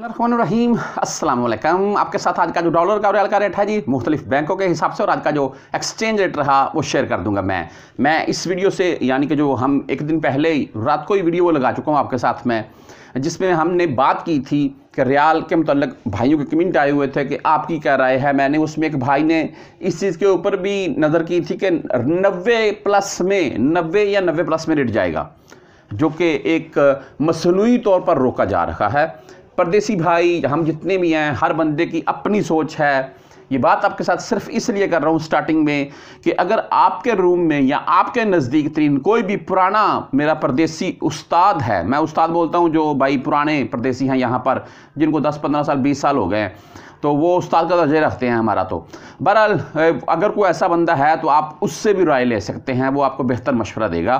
रहीम अस्सलाम वालेकुम आपके साथ आज का जो डॉलर का और रियल का रेट है जी मुख्तलिफ बैंकों के हिसाब से और आज का जो एक्सचेंज रेट रहा वो शेयर कर दूंगा मैं मैं इस वीडियो से यानी कि जो हम एक दिन पहले ही रात को ही वीडियो लगा चुका हूँ आपके साथ में जिसमें हमने बात की थी कि रियाल के मतलब भाइयों के कमेंट आए हुए थे कि आपकी क्या राय है मैंने उसमें एक भाई ने इस चीज़ के ऊपर भी नज़र की थी कि नबे प्लस में नबे या नबे प्लस में रेट जाएगा जो कि एक मसनू तौर पर रोका जा रहा है परदेसी भाई हम जितने भी हैं हर बंदे की अपनी सोच है ये बात आपके साथ सिर्फ इसलिए कर रहा हूँ स्टार्टिंग में कि अगर आपके रूम में या आपके नज़दीक तरीन कोई भी पुराना मेरा परदेसी उस्ताद है मैं उस्ताद बोलता हूँ जो भाई पुराने परदेसी हैं यहाँ पर जिनको 10-15 साल 20 साल हो गए हैं तो वो उस्ताद का दर्जे रखते हैं हमारा तो बहरहाल अगर कोई ऐसा बंदा है तो आप उससे भी राय ले सकते हैं वो आपको बेहतर मशवरा देगा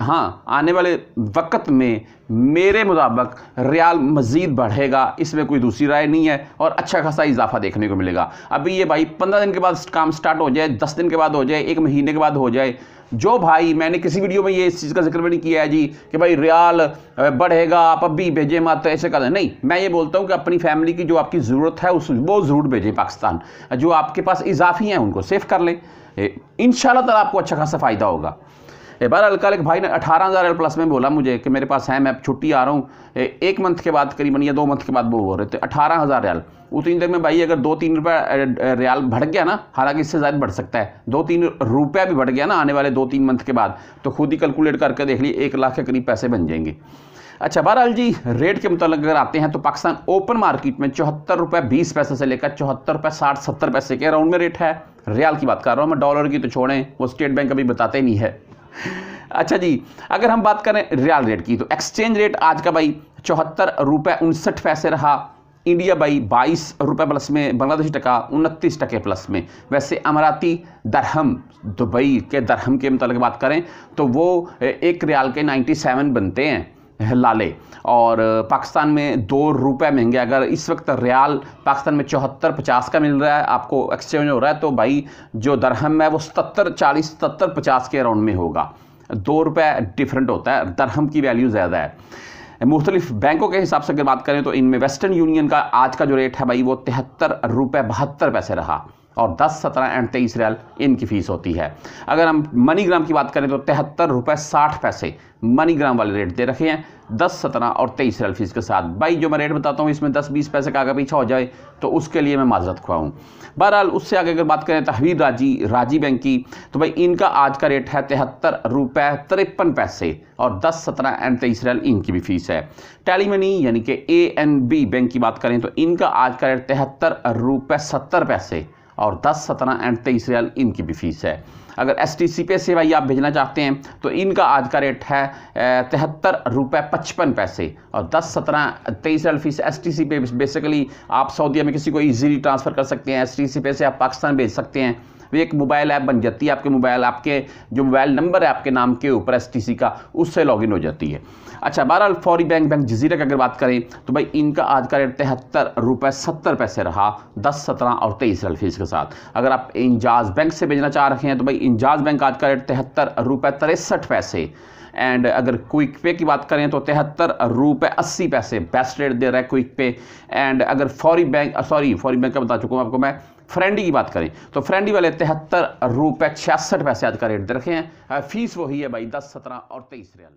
हाँ आने वाले वक्त में मेरे मुताबिक रियाल मज़ीद बढ़ेगा इसमें कोई दूसरी राय नहीं है और अच्छा खासा इजाफा देखने को मिलेगा अभी ये भाई पंद्रह दिन के बाद काम स्टार्ट हो जाए दस दिन के बाद हो जाए एक महीने के बाद हो जाए जो भाई मैंने किसी वीडियो में ये इस चीज़ का जिक्र भी नहीं किया है जी कि भाई रियाल बढ़ेगा आप अभी भेजें मत तो ऐसे कर नहीं मैं ये बोलता हूँ कि अपनी फैमिली की जो आपकी ज़रूरत है उस वो ज़रूर भेजें पाकिस्तान जो आपके पास इजाफी हैं उनको सेफ कर लें इन शाला आपको अच्छा खासा फ़ायदा होगा बार कल एक भाई ने अठारह हज़ार एल प्लस में बोला मुझे कि मेरे पास है मैं छुट्टी आ रहा हूँ एक मंथ के बाद करीबन या दो मंथ के बाद वो बोल रहे थे अठारह हज़ार रियाल उतनी देर में भाई अगर दो तीन रुपये रियाल बढ़ गया ना हालांकि इससे ज़्यादा बढ़ सकता है दो तीन रुपया भी बढ़ गया ना आने वाले दो तीन मंथ के बाद तो खुद ही कैलकुलेट करके देख लिए एक लाख के करीब पैसे बन जाएंगे अच्छा बहरहाल जी रेट के मुताबिक अगर आते हैं तो पाकिस्तान ओपन मार्केट में चौहत्तर रुपये बीस पैसे से लेकर चौहत्तर रुपये साठ सत्तर पैसे के अराउंड में रेट है रियाल की बात कर रहा हूँ मैं डॉलर की तो छोड़ें वो स्टेट बैंक अभी बताते नहीं है अच्छा जी अगर हम बात करें रियाल रेट की तो एक्सचेंज रेट आज का भाई चौहत्तर रुपये उनसठ पैसे रहा इंडिया भाई बाईस रुपये प्लस में बांग्लादेश टका उनतीस टके प्लस में वैसे अमराती दरहम दुबई के दरहम के मतलब बात करें तो वो एक रियाल के 97 बनते हैं लाले और पाकिस्तान में दो रुपए महंगे अगर इस वक्त रियाल पाकिस्तान में चौहत्तर पचास का मिल रहा है आपको एक्सचेंज हो रहा है तो भाई जो दरहम है वो सत्तर चालीस सत्तर पचास के अराउंड में होगा दो रुपये डिफरेंट होता है दरहम की वैल्यू ज़्यादा है मुख्तलिफ बैंकों के हिसाब से अगर बात करें तो इनमें वेस्टर्न यूनियन का आज का जो रेट है भाई वो तिहत्तर रुपये बहत्तर पैसे रहा और 10, 17 एंड तेईस रियाल इनकी फ़ीस होती है अगर हम मनीग्राम की बात करें तो तिहत्तर रुपये साठ पैसे मनीग्राम वाले रेट दे रखे हैं दस 17 और तेईस रियाल फीस के साथ भाई जो मैं रेट बताता हूँ इसमें दस बीस पैसे का आगे पीछा हो जाए तो उसके लिए मैं माजरत खुआऊँ बहरहाल उससे आगे अगर बात करें तहवीर राजी राजी बैंक की तो भाई इनका आज का रेट है तिहत्तर रुपये तिरपन पैसे और दस सत्रह एंड तेईस रियाल इनकी भी फीस है टैली मनी यानी कि ए एन बी बैंक की बात करें तो इनका आज का रेट तिहत्तर रुपये सत्तर पैसे और दस सत्रह एंड तेईस रियाल इनकी भी फ़ीस है अगर एस टी सी पे सेवाई आप भेजना चाहते हैं तो इनका आज का रेट है तिहत्तर रुपये पचपन पैसे और दस सत्रह तेईस riyal fees S T C pay basically आप सऊदीया में किसी को ईजीली ट्रांसफ़र कर सकते हैं एस टी सी पे से आप पाकिस्तान भेज सकते हैं वो तो एक मोबाइल ऐप बन जाती है आपके मोबाइल आपके जो मोबाइल नंबर है आपके नाम के ऊपर एस का उससे लॉगिन हो जाती है अच्छा बहरहाल फौरी बैंक बैंक जजीरा की अगर बात करें तो भाई इनका आज का रेट तिहत्तर रुपये सत्तर पैसे रहा दस सत्रह और तेईस रल फीस के साथ अगर आप इंजाज बैंक से भेजना चाह रहे हैं तो भाई इंजाज बैंक आज का रेट तिहत्तर रुपये तिरसठ पैसे एंड अगर क्विक पे की बात करें तो तिहत्तर रुपये अस्सी पैसे बेस्ट रेट दे रहा है क्विक पे एंड अगर फौरी बैंक सॉरी फौरी बैंक का बता चुका हूँ आपको मैं फ्रेंडी की बात करें तो फ्रेंडी वाले तिहत्तर रुपए छियासठ पैसे आज का रेट दे रखे हैं फीस वही है भाई दस सत्रह और तेईस रियल